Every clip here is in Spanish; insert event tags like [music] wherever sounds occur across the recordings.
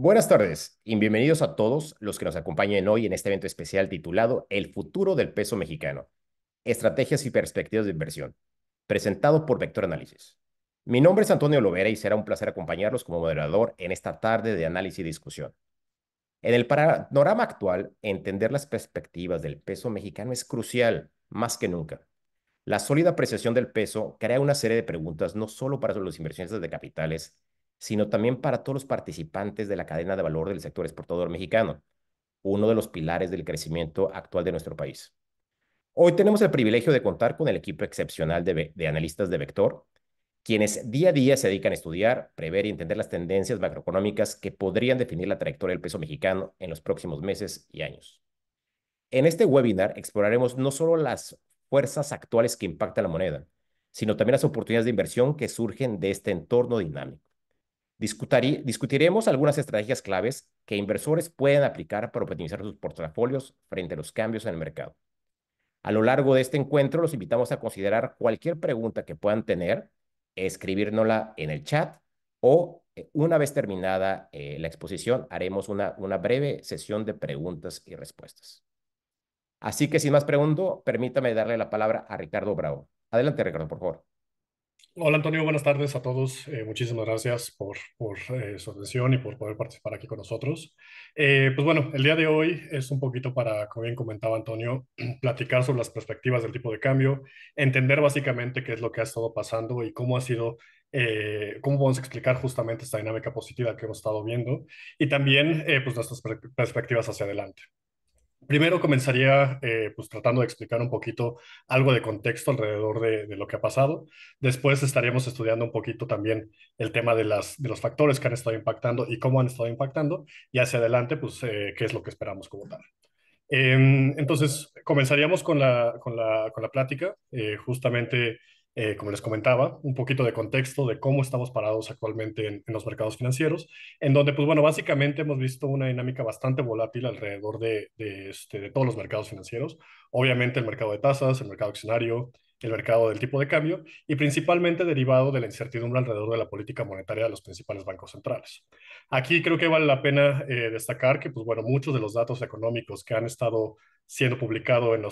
Buenas tardes y bienvenidos a todos los que nos acompañan hoy en este evento especial titulado El futuro del peso mexicano, estrategias y perspectivas de inversión, presentado por Vector Análisis. Mi nombre es Antonio Lovera y será un placer acompañarlos como moderador en esta tarde de análisis y discusión. En el panorama actual, entender las perspectivas del peso mexicano es crucial, más que nunca. La sólida apreciación del peso crea una serie de preguntas no solo para los inversionistas de capitales, sino también para todos los participantes de la cadena de valor del sector exportador mexicano, uno de los pilares del crecimiento actual de nuestro país. Hoy tenemos el privilegio de contar con el equipo excepcional de, analistas de Vector, quienes día a día se dedican a estudiar, prever y entender las tendencias macroeconómicas que podrían definir la trayectoria del peso mexicano en los próximos meses y años. En este webinar exploraremos no solo las fuerzas actuales que impactan la moneda, sino también las oportunidades de inversión que surgen de este entorno dinámico discutiremos algunas estrategias claves que inversores pueden aplicar para optimizar sus portafolios frente a los cambios en el mercado. A lo largo de este encuentro, los invitamos a considerar cualquier pregunta que puedan tener, escribírnosla en el chat o eh, una vez terminada eh, la exposición, haremos una, una breve sesión de preguntas y respuestas. Así que sin más pregunto, permítame darle la palabra a Ricardo Bravo. Adelante, Ricardo, por favor. Hola Antonio, buenas tardes a todos. Eh, muchísimas gracias por, eh, su atención y por poder participar aquí con nosotros. Eh, pues bueno, el día de hoy es un poquito para, como bien comentaba Antonio, [clears throat] platicar sobre las perspectivas del tipo de cambio, entender básicamente qué es lo que ha estado pasando y cómo ha sido, cómo a explicar justamente esta dinámica positiva que hemos estado viendo y también pues nuestras perspectivas hacia adelante. Primero comenzaría eh, pues tratando de explicar un poquito algo de contexto alrededor de, lo que ha pasado. Después estaríamos estudiando un poquito también el tema de, los factores que han estado impactando y cómo han estado impactando. Y hacia adelante, pues, eh, qué es lo que esperamos como tal. Em, entonces, comenzaríamos con la, con la, con la plática. Eh, justamente eh, como les comentaba, un poquito de contexto de cómo estamos parados actualmente en, los mercados financieros, en donde, pues bueno, básicamente hemos visto una dinámica bastante volátil alrededor de, de este, todos los mercados financieros. Obviamente el mercado de tasas, el mercado accionario, el mercado del tipo de cambio y principalmente derivado de la incertidumbre alrededor de la política monetaria de los principales bancos centrales. Aquí creo que vale la pena eh, destacar que, pues bueno, muchos de los datos económicos que han estado siendo publicados en,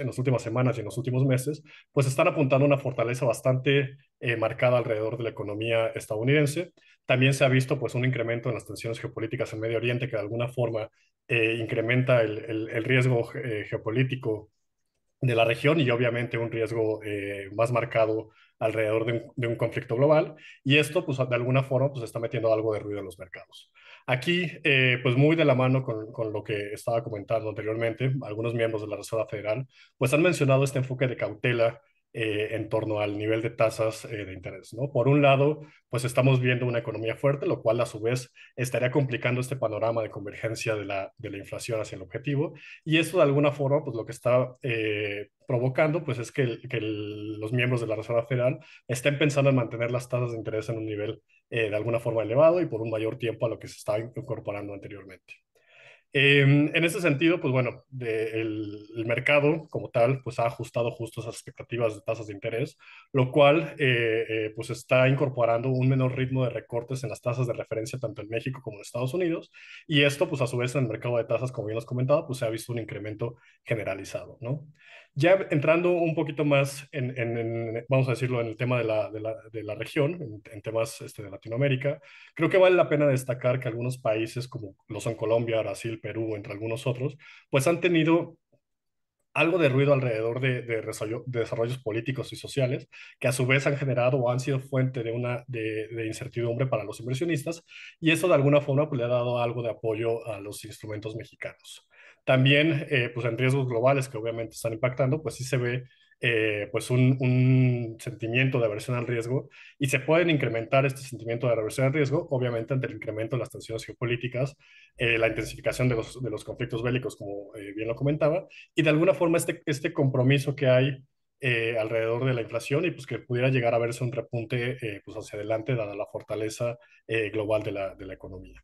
en las últimas semanas y en los últimos meses, pues están apuntando a una fortaleza bastante eh, marcada alrededor de la economía estadounidense. También se ha visto pues un incremento en las tensiones geopolíticas en Medio Oriente que de alguna forma eh, incrementa el riesgo geopolítico de la región y obviamente un riesgo eh, más marcado alrededor de un, conflicto global. Y esto, pues, de alguna forma, pues, está metiendo algo de ruido en los mercados. Aquí, eh, pues, muy de la mano con, con, lo que estaba comentando anteriormente, algunos miembros de la Reserva Federal, pues, han mencionado este enfoque de cautela eh, en torno al nivel de tasas eh, de interés. ¿no? Por un lado, pues estamos viendo una economía fuerte, lo cual a su vez estaría complicando este panorama de convergencia de la, inflación hacia el objetivo. Y eso de alguna forma, pues lo que está eh, provocando, pues es que, los miembros de la Reserva Federal estén pensando en mantener las tasas de interés en un nivel de alguna forma elevado y por un mayor tiempo a lo que se estaba incorporando anteriormente. Em, en ese sentido, pues bueno, el, mercado como tal, pues ha ajustado justo esas expectativas de tasas de interés, lo cual, eh, eh, pues está incorporando un menor ritmo de recortes en las tasas de referencia tanto en México como en Estados Unidos, y esto, pues a su vez en el mercado de tasas, como bien os comentaba, pues se ha visto un incremento generalizado, ¿no? Ya entrando un poquito más en, vamos a decirlo, en el tema de la, de la, región, en, temas este, de Latinoamérica, creo que vale la pena destacar que algunos países como lo son Colombia, Brasil, Perú, entre algunos otros, pues han tenido algo de ruido alrededor de, desarrollos políticos y sociales que a su vez han generado o han sido fuente de una de, de incertidumbre para los inversionistas y eso de alguna forma pues, le ha dado algo de apoyo a los instrumentos mexicanos. También, eh, pues en riesgos globales que obviamente están impactando, pues sí se ve eh, pues un, sentimiento de aversión al riesgo y se pueden incrementar este sentimiento de aversión al riesgo, obviamente ante el incremento de las tensiones geopolíticas, eh, la intensificación de los, conflictos bélicos, como bien lo comentaba, y de alguna forma este, este compromiso que hay alrededor de la inflación y pues que pudiera llegar a verse un repunte pues hacia adelante, dada la fortaleza global de la economía.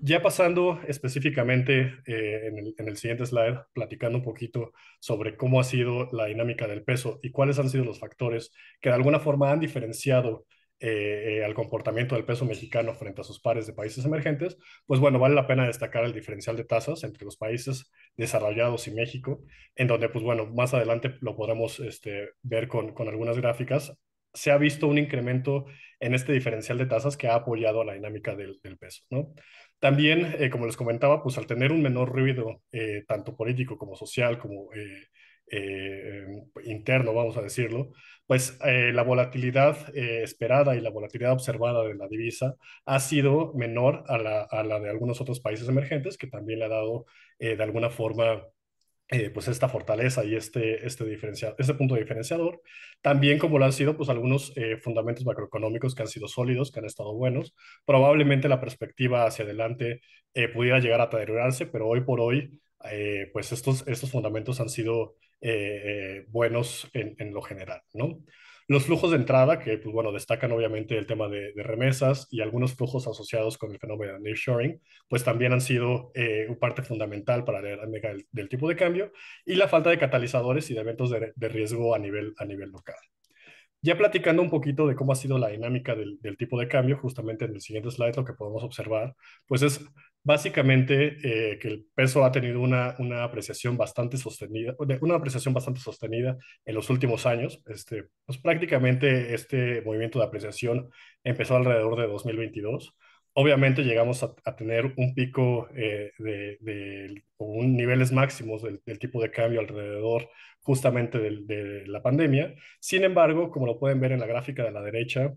Ya pasando específicamente eh, en, el, siguiente slide, platicando un poquito sobre cómo ha sido la dinámica del peso y cuáles han sido los factores que de alguna forma han diferenciado eh, eh, al comportamiento del peso mexicano frente a sus pares de países emergentes, pues bueno, vale la pena destacar el diferencial de tasas entre los países desarrollados y México, en donde pues bueno, más adelante lo podremos este, ver con, algunas gráficas, se ha visto un incremento en este diferencial de tasas que ha apoyado a la dinámica del, del peso, ¿no? También, eh, como les comentaba, pues al tener un menor ruido, eh, tanto político como social, como eh, interno, vamos a decirlo, pues la volatilidad esperada y la volatilidad observada de la divisa ha sido menor a la, a la de algunos otros países emergentes, que también le ha dado de alguna forma eh, pues esta fortaleza y este, este, este punto diferenciador, también como lo han sido pues algunos eh, fundamentos macroeconómicos que han sido sólidos, que han estado buenos, probablemente la perspectiva hacia adelante eh, pudiera llegar a deteriorarse, pero hoy por hoy pues estos, estos fundamentos han sido buenos en, en lo general, ¿no? Los flujos de entrada, que pues, bueno, destacan obviamente el tema de, remesas y algunos flujos asociados con el fenómeno de nearshoring, pues también han sido eh, parte fundamental para la dinámica del, tipo de cambio y la falta de catalizadores y de eventos de, de riesgo a nivel, a nivel local. Ya platicando un poquito de cómo ha sido la dinámica del, tipo de cambio, justamente en el siguiente slide lo que podemos observar, pues es básicamente eh, que el peso ha tenido una, apreciación bastante sostenida, una apreciación bastante sostenida en los últimos años. Este, pues prácticamente este movimiento de apreciación empezó alrededor de 2022 obviamente llegamos a, tener un pico eh, de, niveles máximos del, tipo de cambio alrededor justamente de, la pandemia. Sin embargo, como lo pueden ver en la gráfica de la derecha,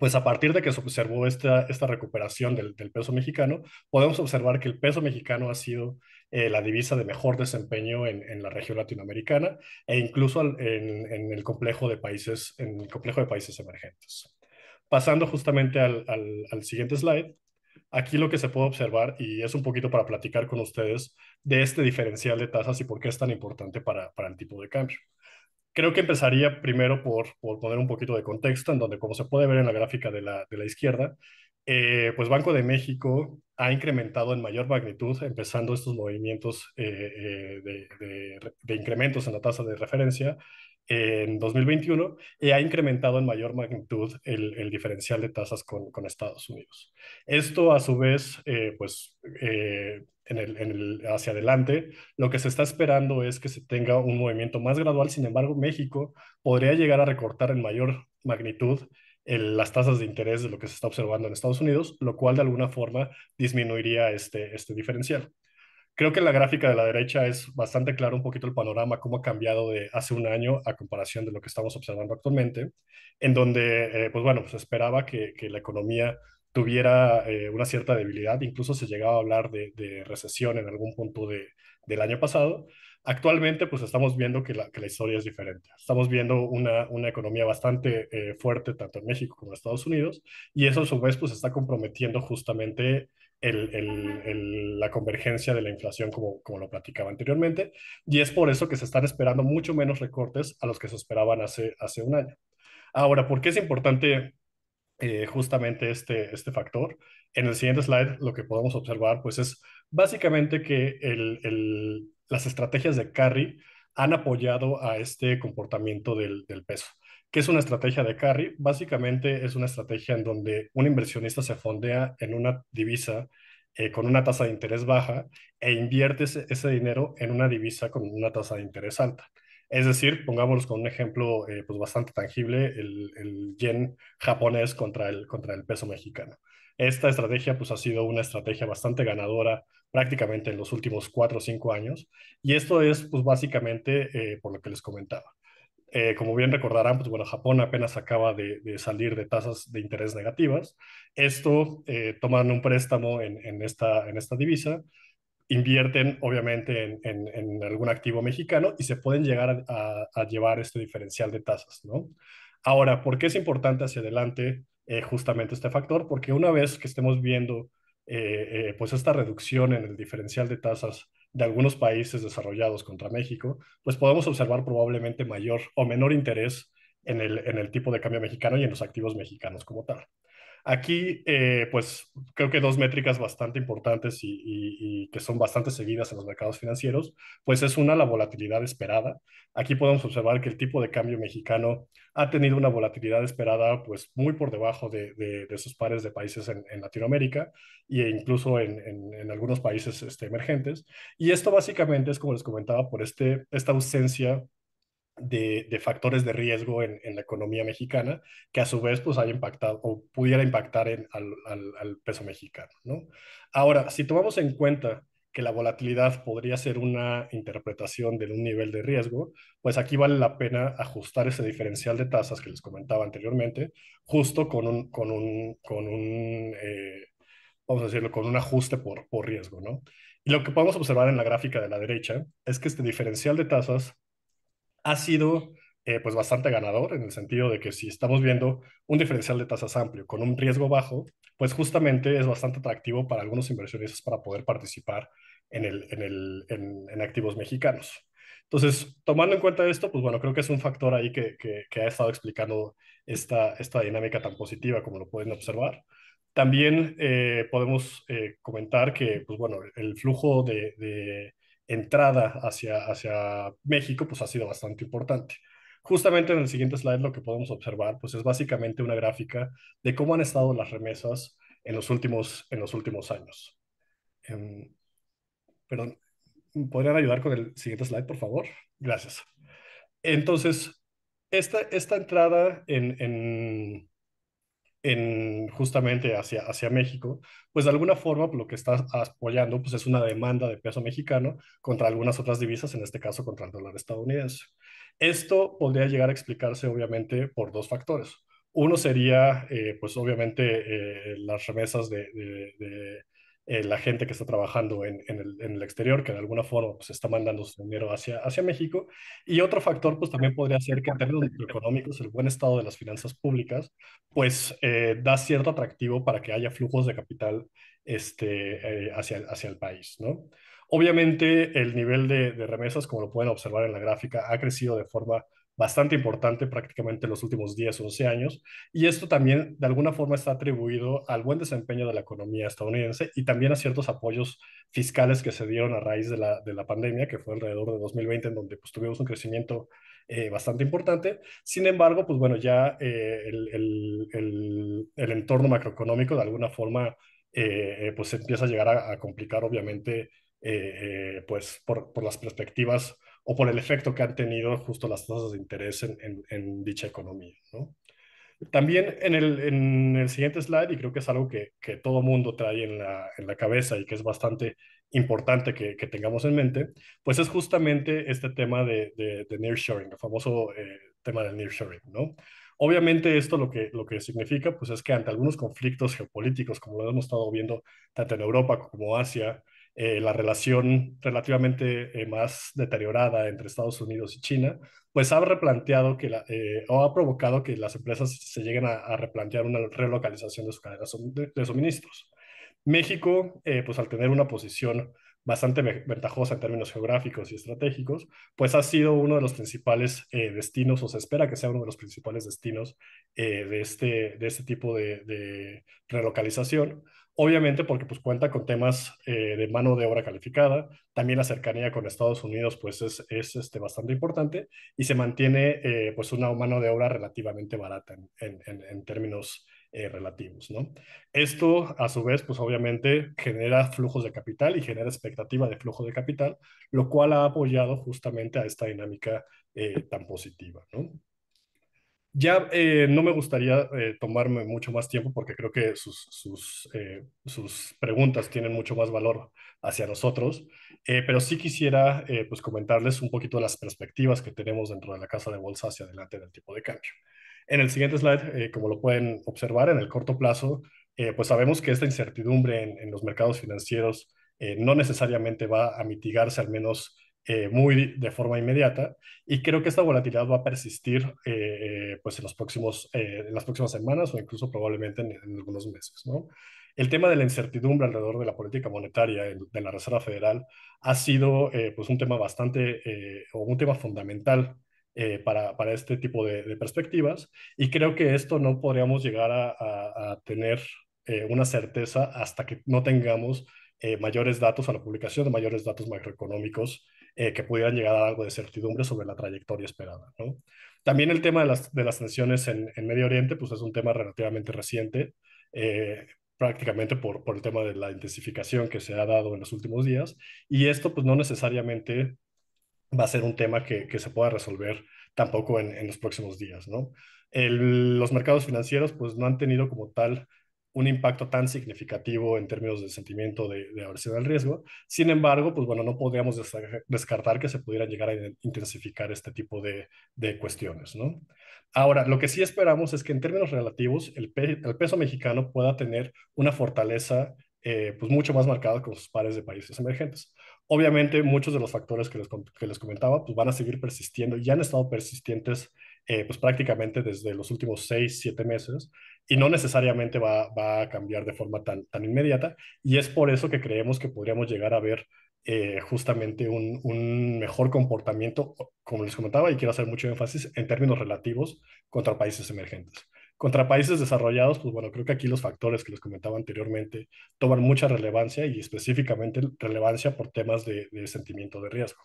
pues a partir de que se observó esta, recuperación del, peso mexicano, podemos observar que el peso mexicano ha sido eh, la divisa de mejor desempeño en, la región latinoamericana e incluso en, el complejo de países, en el complejo de países emergentes. Pasando justamente al, siguiente slide, aquí lo que se puede observar, y es un poquito para platicar con ustedes de este diferencial de tasas y por qué es tan importante para, el tipo de cambio. Creo que empezaría primero por, poner un poquito de contexto, en donde como se puede ver en la gráfica de la, izquierda, eh, pues Banco de México ha incrementado en mayor magnitud, empezando estos movimientos eh, eh, de, incrementos en la tasa de referencia en 2021 y eh, ha incrementado en mayor magnitud el, diferencial de tasas con, Estados Unidos. Esto a su vez, eh, pues eh, en el, en el, hacia adelante, lo que se está esperando es que se tenga un movimiento más gradual, sin embargo México podría llegar a recortar en mayor magnitud las tasas de interés de lo que se está observando en Estados Unidos, lo cual de alguna forma disminuiría este, este diferencial. Creo que la gráfica de la derecha es bastante claro un poquito el panorama, cómo ha cambiado de hace un año a comparación de lo que estamos observando actualmente, en donde, eh, pues bueno, se esperaba que, que, la economía tuviera eh, una cierta debilidad, incluso se llegaba a hablar de, recesión en algún punto de, del año pasado, Actualmente, pues estamos viendo que la, que la, historia es diferente. Estamos viendo una, una economía bastante eh, fuerte, tanto en México como en Estados Unidos, y eso a su vez, pues está comprometiendo justamente la convergencia de la inflación como, como lo platicaba anteriormente, y es por eso que se están esperando mucho menos recortes a los que se esperaban hace, hace un año. Ahora, ¿por qué es importante eh, justamente este, este factor? En el siguiente slide lo que podemos observar pues es básicamente que las estrategias de carry han apoyado a este comportamiento del, del peso. ¿Qué es una estrategia de carry? Básicamente es una estrategia en donde un inversionista se fondea en una divisa eh, con una tasa de interés baja e invierte ese, dinero en una divisa con una tasa de interés alta. Es decir, pongámoslo con un ejemplo eh, pues bastante tangible, el, yen japonés contra el, contra el peso mexicano. Esta estrategia pues, ha sido una estrategia bastante ganadora prácticamente en los últimos cuatro o cinco años y esto es pues, básicamente eh, por lo que les comentaba. Eh, como bien recordarán, pues bueno, Japón apenas acaba de, salir de tasas de interés negativas. Esto, eh, toman un préstamo en, esta, divisa, invierten obviamente en, algún activo mexicano y se pueden llegar a, llevar este diferencial de tasas, ¿no? Ahora, ¿por qué es importante hacia adelante eh, justamente este factor? Porque una vez que estemos viendo pues esta reducción en el diferencial de tasas de algunos países desarrollados contra México, pues podemos observar probablemente mayor o menor interés en el, en el tipo de cambio mexicano y en los activos mexicanos como tal. Aquí, eh, pues creo que dos métricas bastante importantes y, que son bastante seguidas en los mercados financieros, pues es una, la volatilidad esperada. Aquí podemos observar que el tipo de cambio mexicano ha tenido una volatilidad esperada pues muy por debajo de, sus pares de países en, Latinoamérica e incluso en, algunos países este, emergentes. Y esto básicamente es, como les comentaba, por este, esta ausencia de, factores de riesgo en, la economía mexicana, que a su vez pues haya impactado o pudiera impactar en, al, peso mexicano, ¿no? Ahora, si tomamos en cuenta que la volatilidad podría ser una interpretación de un nivel de riesgo, pues aquí vale la pena ajustar ese diferencial de tasas que les comentaba anteriormente, justo con un, con un, con un eh, vamos a decirlo, con un ajuste por, por riesgo, ¿no? Y lo que podemos observar en la gráfica de la derecha es que este diferencial de tasas ha sido eh, pues bastante ganador en el sentido de que si estamos viendo un diferencial de tasas amplio con un riesgo bajo, pues justamente es bastante atractivo para algunos inversionistas para poder participar en, el, en, el, en, activos mexicanos. Entonces, tomando en cuenta esto, pues bueno, creo que es un factor ahí que, que, ha estado explicando esta, esta dinámica tan positiva como lo pueden observar. También eh, podemos eh, comentar que, pues bueno, el flujo de entrada hacia, hacia México, pues ha sido bastante importante. Justamente en el siguiente slide lo que podemos observar, pues es básicamente una gráfica de cómo han estado las remesas en los últimos, en los últimos años. Eh, perdón, ¿podrían ayudar con el siguiente slide, por favor? Gracias. Entonces, esta, esta entrada en justamente hacia, hacia México, pues de alguna forma pues, lo que está apoyando pues es una demanda de peso mexicano contra algunas otras divisas, en este caso contra el dólar estadounidense. Esto podría llegar a explicarse obviamente por dos factores. Uno sería, eh, pues obviamente, eh, las remesas de eh, la gente que está trabajando en, el, exterior, que de alguna forma se pues, está mandando su dinero hacia, hacia México. Y otro factor, pues también podría ser que en términos económicos, el buen estado de las finanzas públicas, pues eh, da cierto atractivo para que haya flujos de capital este, eh, hacia, hacia el país, Obviamente el nivel de remesas, como lo pueden observar en la gráfica, ha crecido de forma bastante importante prácticamente en los últimos 10 11 años, y esto también de alguna forma está atribuido al buen desempeño de la economía estadounidense y también a ciertos apoyos fiscales que se dieron a raíz de la, de la pandemia, que fue alrededor de 2020, en donde pues, tuvimos un crecimiento eh, bastante importante. Sin embargo, pues bueno, ya eh, el, el, el, entorno macroeconómico de alguna forma eh, eh pues empieza a llegar a, complicar obviamente pues por, por las perspectivas o por el efecto que han tenido justo las tasas de interés en, en, dicha economía. ¿no? También en el, en el, siguiente slide, y creo que es algo que, que todo mundo trae en la, en la, cabeza y que es bastante importante que, que, tengamos en mente, pues es justamente este tema de, de, de nearshoring, el famoso eh, tema del nearshoring, ¿no? Obviamente esto lo que, lo que significa, pues es que ante algunos conflictos geopolíticos, como lo hemos estado viendo tanto en Europa como Asia, eh, la relación relativamente eh, más deteriorada entre Estados Unidos y China, pues ha replanteado que eh, o ha provocado que las empresas se lleguen a, replantear una relocalización de sus cadenas de, suministros. México, pues al tener una posición bastante ventajosa en términos geográficos y estratégicos, pues ha sido uno de los principales destinos, o se espera que sea uno de los principales destinos de, este, de este tipo de relocalización, Obviamente porque pues cuenta con temas eh, de mano de obra calificada, también la cercanía con Estados Unidos pues es, este, bastante importante y se mantiene eh, pues una mano de obra relativamente barata en, términos eh, relativos, ¿no? Esto a su vez pues obviamente genera flujos de capital y genera expectativa de flujo de capital, lo cual ha apoyado justamente a esta dinámica tan positiva, ¿no? Ya eh, no me gustaría eh, tomarme mucho más tiempo porque creo que sus, sus, eh, sus preguntas tienen mucho más valor hacia nosotros, pero sí quisiera pues comentarles un poquito las perspectivas que tenemos dentro de la casa de bolsa hacia adelante del tipo de cambio. En el siguiente slide, como lo pueden observar, en el corto plazo, pues sabemos que esta incertidumbre en, en los mercados financieros no necesariamente va a mitigarse al menos eh, muy de forma inmediata y creo que esta volatilidad va a persistir eh, eh, pues en, los próximos, en las próximas semanas o incluso probablemente en, algunos meses. ¿no? El tema de la incertidumbre alrededor de la política monetaria de la Reserva Federal ha sido pues un tema bastante o un tema fundamental para, para, este tipo de, perspectivas. Y creo que esto no podríamos llegar a, tener una certeza hasta que no tengamos mayores datos a la publicación de mayores datos macroeconómicos eh, que pudieran llegar a algo de certidumbre sobre la trayectoria esperada. También el tema de las, de las tensiones en, Medio Oriente pues es un tema relativamente reciente, eh, prácticamente por, por el tema de la intensificación que se ha dado en los últimos días, y esto pues no necesariamente va a ser un tema que, se pueda resolver tampoco en, los próximos días. ¿no? los mercados financieros pues no han tenido como tal un impacto tan significativo en términos de sentimiento de, aversión al riesgo. Sin embargo, pues bueno, no podríamos descartar que se pudieran llegar a intensificar este tipo de, cuestiones, Ahora, lo que sí esperamos es que en términos relativos el, peso mexicano pueda tener una fortaleza eh, pues mucho más marcada con sus pares de países emergentes. Obviamente, muchos de los factores que les, comentaba pues van a seguir persistiendo, y han estado persistentes eh, pues prácticamente desde los últimos seis, siete meses y no necesariamente va, a cambiar de forma tan, inmediata. Y es por eso que creemos que podríamos llegar a ver eh, justamente un, mejor comportamiento, como les comentaba, y quiero hacer mucho énfasis en términos relativos contra países emergentes. Contra países desarrollados, pues bueno, creo que aquí los factores que les comentaba anteriormente toman mucha relevancia y específicamente relevancia por temas de sentimiento de riesgo.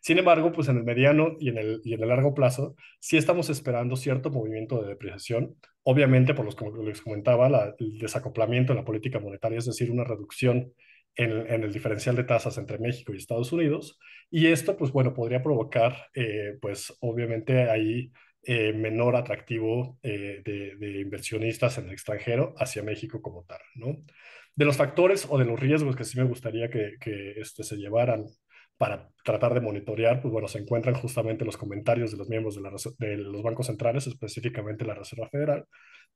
Sin embargo, pues en el mediano y en el, y en el largo plazo, sí estamos esperando cierto movimiento de depreciación, obviamente por los que les comentaba, el desacoplamiento en la política monetaria, es decir, una reducción en, el diferencial de tasas entre México y Estados Unidos. Y esto, pues bueno, podría provocar, eh, pues obviamente ahí eh, menor atractivo eh, de, inversionistas en el extranjero hacia México como tal, ¿no? De los factores o de los riesgos que sí me gustaría que, este, se llevaran para tratar de monitorear, pues bueno, se encuentran justamente los comentarios de los miembros de, los bancos centrales, específicamente la Reserva Federal,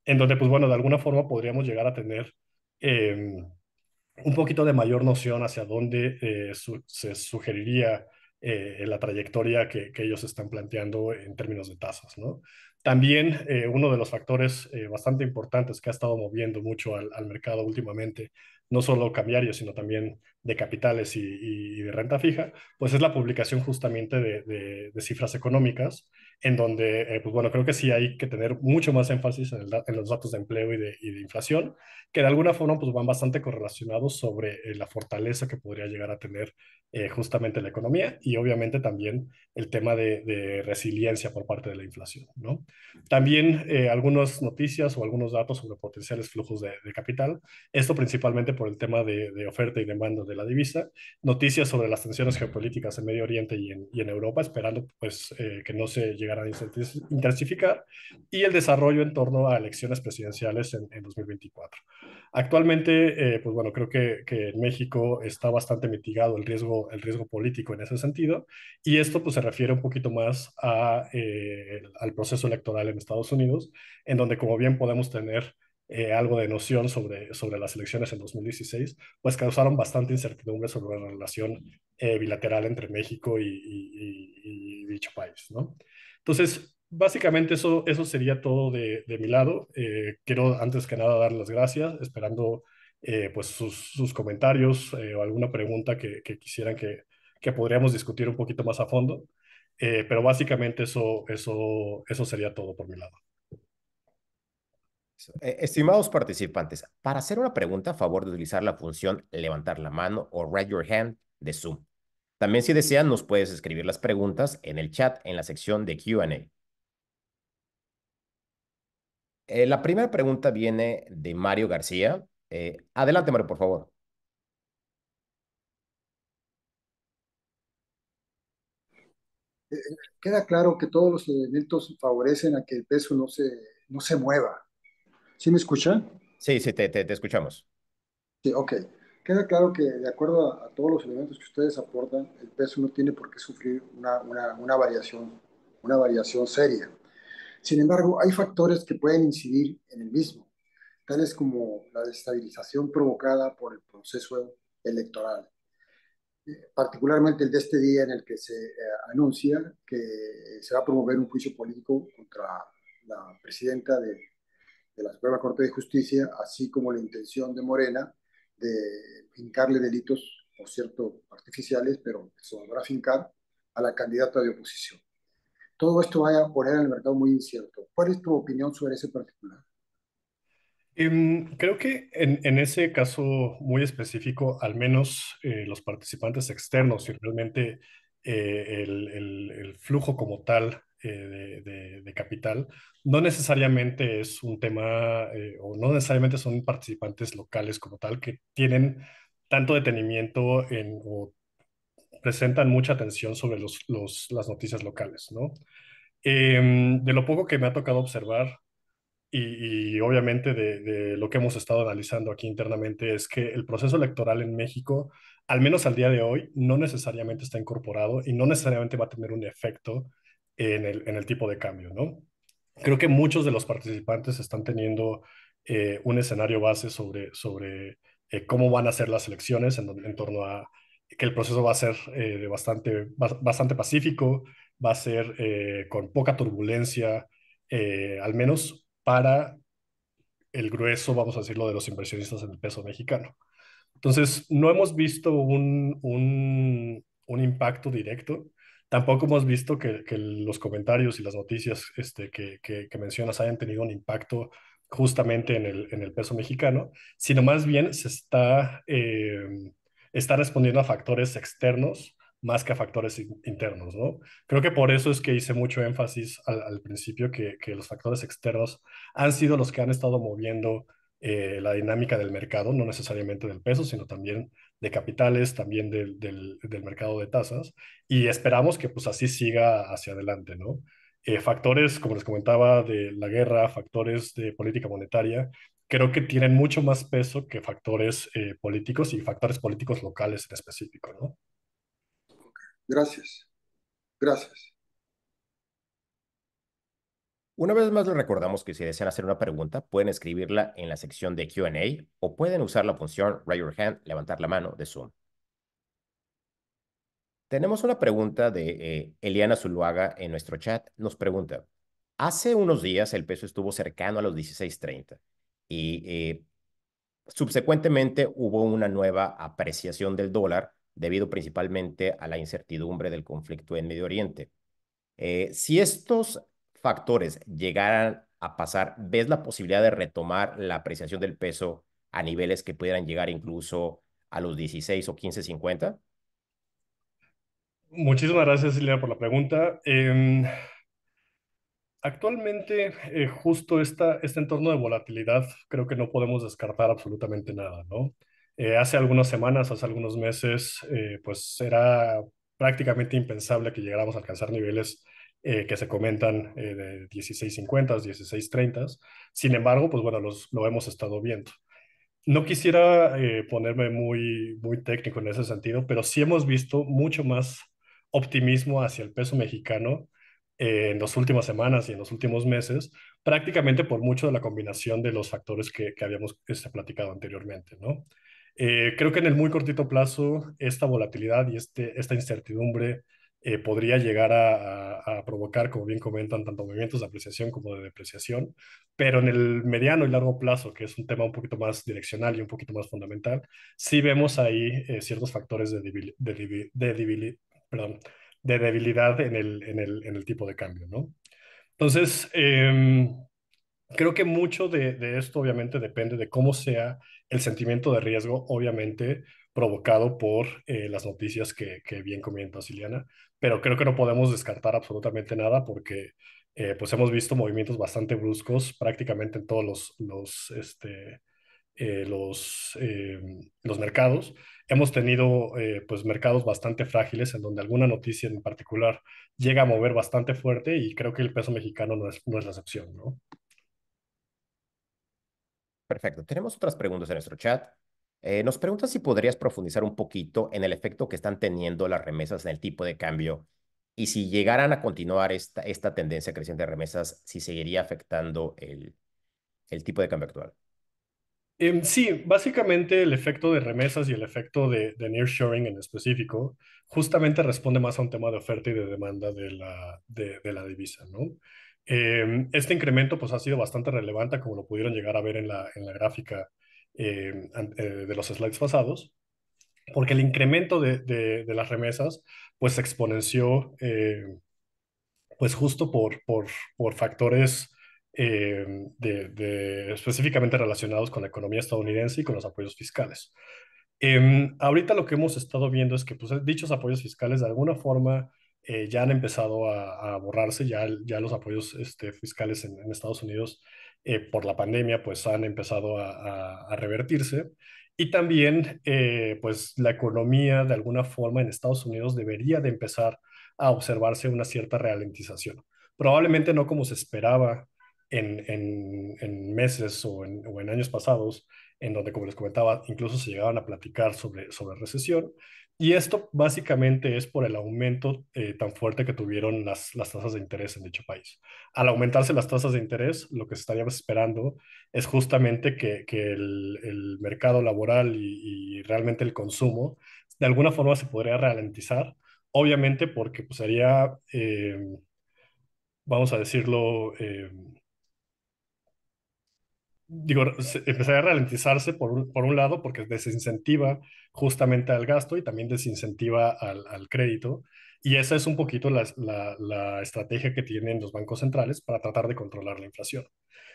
en donde, pues bueno, de alguna forma podríamos llegar a tener em, un poquito de mayor noción hacia dónde eh, se sugeriría eh, la trayectoria que, ellos están planteando en términos de tasas, ¿no? También eh, uno de los factores bastante importantes que ha estado moviendo mucho al, al mercado últimamente no solo cambiarios, sino también de capitales y, de renta fija, pues es la publicación justamente de, de cifras económicas en donde, eh, pues bueno, creo que sí hay que tener mucho más énfasis en, los datos de empleo y de, inflación, que de alguna forma pues van bastante correlacionados sobre eh, la fortaleza que podría llegar a tener eh, justamente la economía y obviamente también el tema de, resiliencia por parte de la inflación, ¿no? También algunas noticias o algunos datos sobre potenciales flujos de, capital, esto principalmente por el tema de, oferta y demanda de la divisa, noticias sobre las tensiones geopolíticas en Medio Oriente y en, Europa, esperando pues que no se llegue a intensificar y el desarrollo en torno a elecciones presidenciales en, en 2024. Actualmente, eh, pues bueno, creo que, que, en México está bastante mitigado el riesgo, el riesgo político en ese sentido y esto pues se refiere un poquito más a, eh, al proceso electoral en Estados Unidos, en donde como bien podemos tener eh, algo de noción sobre, sobre las elecciones en 2016, pues causaron bastante incertidumbre sobre la relación bilateral entre México y dicho país, ¿no? Entonces, básicamente eso, eso sería todo de, de mi lado. Eh, quiero antes que nada dar las gracias, esperando eh, pues sus, sus comentarios eh, o alguna pregunta que, que quisieran que, que, podríamos discutir un poquito más a fondo. pero básicamente eso, eso, eso sería todo por mi lado. Estimados participantes, para hacer una pregunta a favor de utilizar la función levantar la mano o raise your hand de Zoom. También si desean, nos puedes escribir las preguntas en el chat en la sección de Q&A. Eh, la primera pregunta viene de Mario García. Eh, adelante, Mario, por favor. Eh, queda claro que todos los elementos favorecen a que el peso no se, no se mueva. ¿Sí me escuchan? Sí, sí, te, te escuchamos. Sí, ok. Queda claro que de acuerdo a, todos los elementos que ustedes aportan, el peso no tiene por qué sufrir una, una, una variación, una variación seria. Sin embargo, hay factores que pueden incidir en el mismo, tales como la desestabilización provocada por el proceso electoral, eh, particularmente el de este día en el que se eh, anuncia que se va a promover un juicio político contra la presidenta de, de la Suprema Corte de Justicia, así como la intención de Morena de fincarle delitos, por cierto, artificiales, pero se va a fincar a la candidata de oposición. Todo esto va a poner el mercado muy incierto. ¿Cuál es tu opinión sobre ese particular? Em, creo que en, en, ese caso muy específico, al menos eh, los participantes externos y realmente eh, el, el, el, flujo como tal eh, de, capital, no necesariamente es un tema eh, o no necesariamente son participantes locales como tal que tienen tanto detenimiento en, o presentan mucha atención sobre las noticias locales, ¿no? Em, de lo poco que me ha tocado observar y, obviamente de, de, lo que hemos estado analizando aquí internamente es que el proceso electoral en México, al menos al día de hoy, no necesariamente está incorporado y no necesariamente va a tener un efecto en el, tipo de cambio, ¿no? Creo que muchos de los participantes están teniendo eh, un escenario base sobre, sobre eh, cómo van a ser las elecciones en, torno a que el proceso va a ser eh, bastante, bastante pacífico, va a ser con poca turbulencia, al menos para el grueso, vamos a decirlo, de los inversionistas en el peso mexicano. Entonces, no hemos visto un impacto directo tampoco hemos visto que, los comentarios y las noticias este, que, mencionas hayan tenido un impacto justamente en el, peso mexicano, sino más bien se em, está, respondiendo a factores externos más que a factores internos, ¿no? Creo que por eso es que hice mucho énfasis al, principio que, los factores externos han sido los que han estado moviendo eh, la dinámica del mercado, no necesariamente del peso, sino también de capitales, también del, del, mercado de tasas, y esperamos que pues así siga hacia adelante, ¿no? Eh, factores, como les comentaba, de la guerra, factores de política monetaria, creo que tienen mucho más peso que factores eh, políticos y factores políticos locales en específico, ¿no? Gracias. Gracias. Una vez más les recordamos que si desean hacer una pregunta, pueden escribirla en la sección de Q&A o pueden usar la función Raise Your Hand, levantar la mano de Zoom. Tenemos una pregunta de eh, Eliana Zuluaga en nuestro chat. Nos pregunta, hace unos días el peso estuvo cercano a los 16.30 y eh, subsecuentemente hubo una nueva apreciación del dólar debido principalmente a la incertidumbre del conflicto en Medio Oriente. Eh, si estos factores llegaran a pasar, ¿ves la posibilidad de retomar la apreciación del peso a niveles que pudieran llegar incluso a los 16 o 15, Muchísimas gracias, Silvia, por la pregunta. Em, actualmente, eh, justo esta, este entorno de volatilidad, creo que no podemos descartar absolutamente nada, ¿no? Eh, hace algunas semanas, hace algunos meses, eh, pues era prácticamente impensable que llegáramos a alcanzar niveles eh, que se comentan eh, de 1650, 1630. Sin embargo, pues bueno, los, lo hemos estado viendo. No quisiera eh, ponerme muy, muy técnico en ese sentido, pero sí hemos visto mucho más optimismo hacia el peso mexicano eh, en las últimas semanas y en los últimos meses, prácticamente por mucho de la combinación de los factores que, que habíamos este, platicado anteriormente, ¿no? creo que en el muy cortito plazo, esta volatilidad y este, esta incertidumbre podría llegar a, provocar, como bien comentan, tanto movimientos de apreciación como de depreciación, pero en el mediano y largo plazo, que es un tema un poquito más direccional y un poquito más fundamental, sí vemos ahí eh, ciertos factores de, de, debilidad en el, en, el, tipo de cambio, ¿no? Entonces, em, creo que mucho de, esto obviamente depende de cómo sea el sentimiento de riesgo, obviamente, provocado por eh, las noticias que, bien comenta Siliana, pero creo que no podemos descartar absolutamente nada porque eh, pues hemos visto movimientos bastante bruscos prácticamente en todos los, este, eh, eh, los, mercados. Hemos tenido pues mercados bastante frágiles en donde alguna noticia en particular llega a mover bastante fuerte y creo que el peso mexicano no es, no la excepción, Perfecto. Tenemos otras preguntas en nuestro chat. Eh, nos pregunta si podrías profundizar un poquito en el efecto que están teniendo las remesas en el tipo de cambio y si llegaran a continuar esta, esta tendencia creciente de remesas, si seguiría afectando el, tipo de cambio actual. Em, sí, básicamente el efecto de remesas y el efecto de, de, nearshoring en específico justamente responde más a un tema de oferta y de demanda de la, de, la divisa, ¿no? Em, este incremento pues ha sido bastante relevante como lo pudieron llegar a ver en la, en la gráfica eh, eh, de los slides pasados, porque el incremento de, las remesas pues se exponenció eh, pues justo por, factores específicamente relacionados con la economía estadounidense y con los apoyos fiscales. ahorita lo que hemos estado viendo es que pues, dichos apoyos fiscales de alguna forma ya han empezado a, borrarse, ya, ya los apoyos este, fiscales en Estados Unidos eh, por la pandemia pues han empezado a, revertirse. Y también eh, pues la economía de alguna forma en Estados Unidos debería de empezar a observarse una cierta ralentización. Probablemente no como se esperaba en, meses o en, o en años pasados, en donde, como les comentaba, incluso se llegaban a platicar sobre, sobre recesión, y esto básicamente es por el aumento eh, tan fuerte que tuvieron las, tasas de interés en dicho país. Al aumentarse las tasas de interés, lo que se estaría esperando es justamente que, el, mercado laboral y, realmente el consumo de alguna forma se podría ralentizar, obviamente porque pues, sería, eh, vamos a decirlo, eh, digo, empezaría a ralentizarse por un, por un lado porque desincentiva justamente al gasto y también desincentiva al, al crédito. Y esa es un poquito la, la, estrategia que tienen los bancos centrales para tratar de controlar la inflación.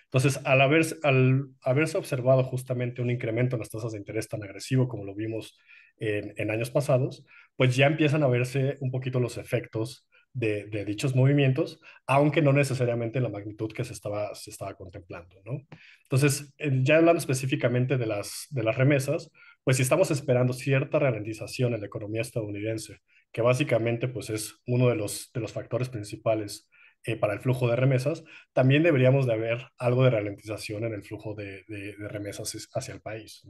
Entonces, al, haber, al haberse observado justamente un incremento en las tasas de interés tan agresivo como lo vimos en, en años pasados, pues ya empiezan a verse un poquito los efectos de, dichos movimientos, aunque no necesariamente la magnitud que se estaba, se estaba contemplando. ¿no? Entonces, ya hablando específicamente de las, de las remesas, pues si estamos esperando cierta ralentización en la economía estadounidense, que básicamente pues, es uno de los, de los factores principales eh, para el flujo de remesas, también deberíamos de haber algo de ralentización en el flujo de, remesas hacia el país,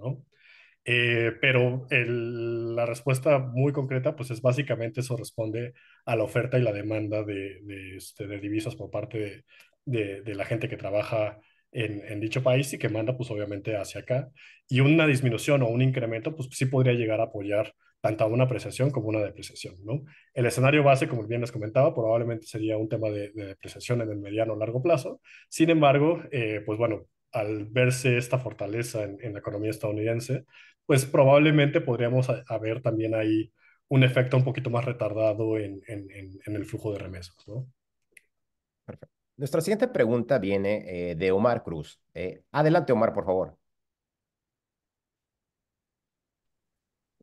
eh, pero la respuesta muy concreta, pues es básicamente eso responde a la oferta y la demanda de, de, este, de divisas por parte de, de, la gente que trabaja en, en, dicho país y que manda pues obviamente hacia acá. Y una disminución o un incremento pues sí podría llegar a apoyar tanto una apreciación como una depreciación. ¿no? El escenario base, como bien les comentaba, probablemente sería un tema de, depreciación en el mediano o largo plazo. Sin embargo, eh, pues bueno, al verse esta fortaleza en, en, la economía estadounidense, pues probablemente podríamos haber también ahí un efecto un poquito más retardado en, en, el flujo de remesas. ¿no? Perfecto. Nuestra siguiente pregunta viene eh, de Omar Cruz. Eh, adelante, Omar, por favor.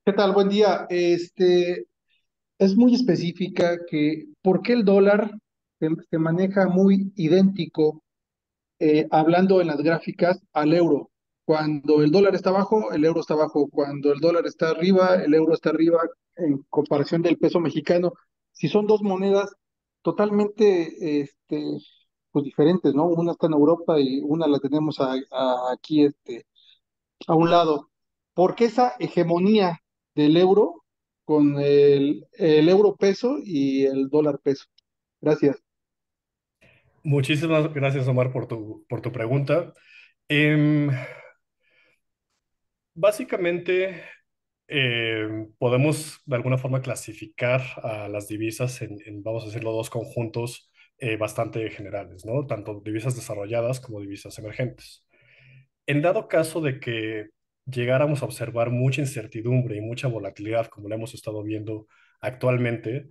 ¿Qué tal? Buen día. Este, es muy específica que por qué el dólar se, maneja muy idéntico, eh, hablando en las gráficas, al euro. Cuando el dólar está abajo, el euro está abajo. Cuando el dólar está arriba, el euro está arriba en comparación del peso mexicano, si son dos monedas totalmente este, pues diferentes, ¿no? Una está en Europa y una la tenemos aquí este, a un lado. ¿por qué esa hegemonía del euro con el, euro peso y el dólar peso? Gracias. Muchísimas gracias, Omar, por tu, por tu pregunta. Em, básicamente, eh, podemos de alguna forma clasificar a las divisas en, vamos a decirlo, dos conjuntos eh, bastante generales, ¿no? Tanto divisas desarrolladas como divisas emergentes. En dado caso de que llegáramos a observar mucha incertidumbre y mucha volatilidad, como lo hemos estado viendo actualmente,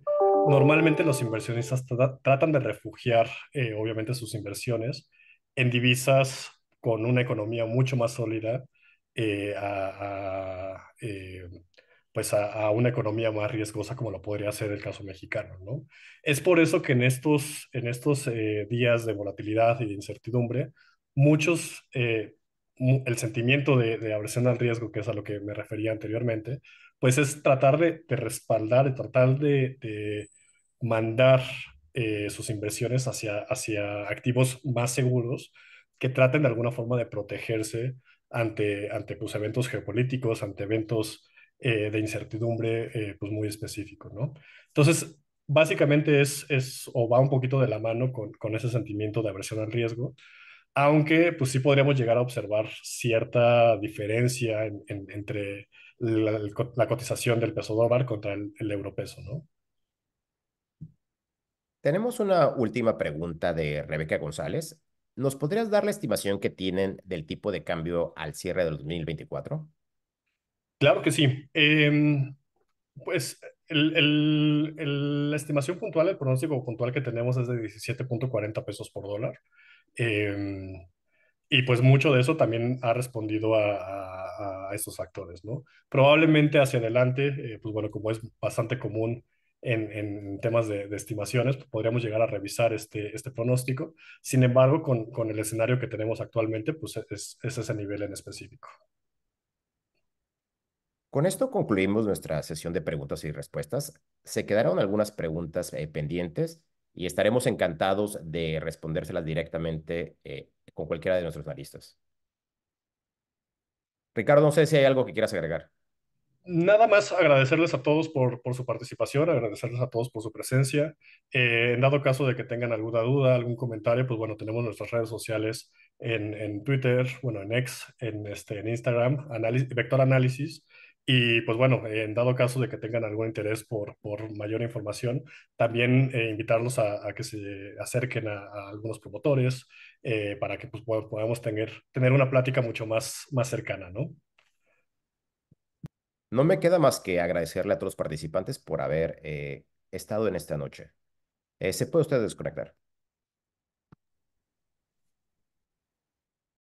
normalmente los inversionistas tratan de refugiar, eh, obviamente, sus inversiones en divisas con una economía mucho más sólida eh, a, eh, pues a, una economía más riesgosa como lo podría ser el caso mexicano. ¿no? Es por eso que en estos, en estos eh, días de volatilidad y de incertidumbre, muchos, el sentimiento de, de, aversión al riesgo, que es a lo que me refería anteriormente, pues es tratar de, respaldar, de tratar de, mandar sus inversiones hacia, hacia activos más seguros que traten de alguna forma de protegerse ante, ante pues, eventos geopolíticos, ante eventos eh, de incertidumbre eh, pues, muy específicos. ¿no? Entonces, básicamente es, es o va un poquito de la mano con, ese sentimiento de aversión al riesgo, aunque pues sí podríamos llegar a observar cierta diferencia entre la, cotización del peso dólar contra el, euro europeso, ¿no? Tenemos una última pregunta de Rebeca González. ¿nos podrías dar la estimación que tienen del tipo de cambio al cierre del 2024? Claro que sí. Em, pues la estimación puntual, el pronóstico puntual que tenemos es de 17.40 pesos por dólar. Em, y pues mucho de eso también ha respondido a, estos factores, ¿no? Probablemente hacia adelante, eh, pues bueno, como es bastante común en, temas de, estimaciones, pues, podríamos llegar a revisar este, este pronóstico. Sin embargo, con, con el escenario que tenemos actualmente, pues e, es, ese nivel en específico. Con esto concluimos nuestra sesión de preguntas y respuestas. Se quedaron algunas preguntas eh, pendientes y estaremos encantados de respondérselas directamente eh, con cualquiera de nuestros analistas. Ricardo, no sé si hay algo que quieras agregar nada más agradecerles a todos por, por, su participación, agradecerles a todos por su presencia. Eh, en dado caso de que tengan alguna duda, algún comentario, pues bueno, tenemos nuestras redes sociales en, en Twitter, bueno, en X, en, este, en Instagram, Vector Análisis. Y pues bueno, en dado caso de que tengan algún interés por, por mayor información, también eh, invitarlos a, que se acerquen a, algunos promotores eh, para que pues, podamos tener, tener una plática mucho más, más cercana, ¿no? No me queda más que agradecerle a todos los participantes por haber eh, estado en esta noche. Eh, ¿Se puede usted desconectar?